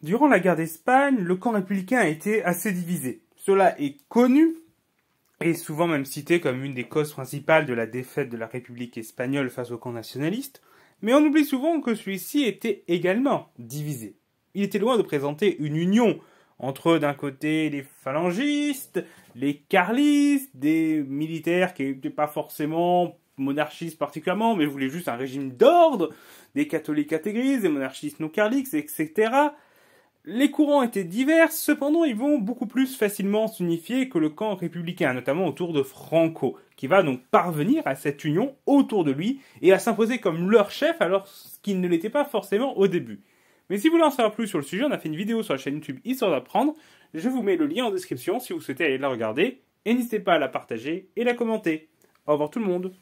Durant la guerre d'Espagne, le camp républicain a été assez divisé. Cela est connu et souvent même cité comme une des causes principales de la défaite de la République espagnole face au camp nationaliste, mais on oublie souvent que celui-ci était également divisé. Il était loin de présenter une union entre d'un côté les phalangistes, les carlistes, des militaires qui n'étaient pas forcément monarchistes particulièrement, mais voulaient juste un régime d'ordre, des catholiques intégristes, des monarchistes non carlistes, etc. Les courants étaient divers, cependant ils vont beaucoup plus facilement s'unifier que le camp républicain, notamment autour de Franco, qui va donc parvenir à cette union autour de lui et à s'imposer comme leur chef alors qu'il ne l'était pas forcément au début. Mais si vous voulez en savoir plus sur le sujet, on a fait une vidéo sur la chaîne YouTube Histoire d'apprendre, je vous mets le lien en description si vous souhaitez aller la regarder, et n'hésitez pas à la partager et la commenter. Au revoir tout le monde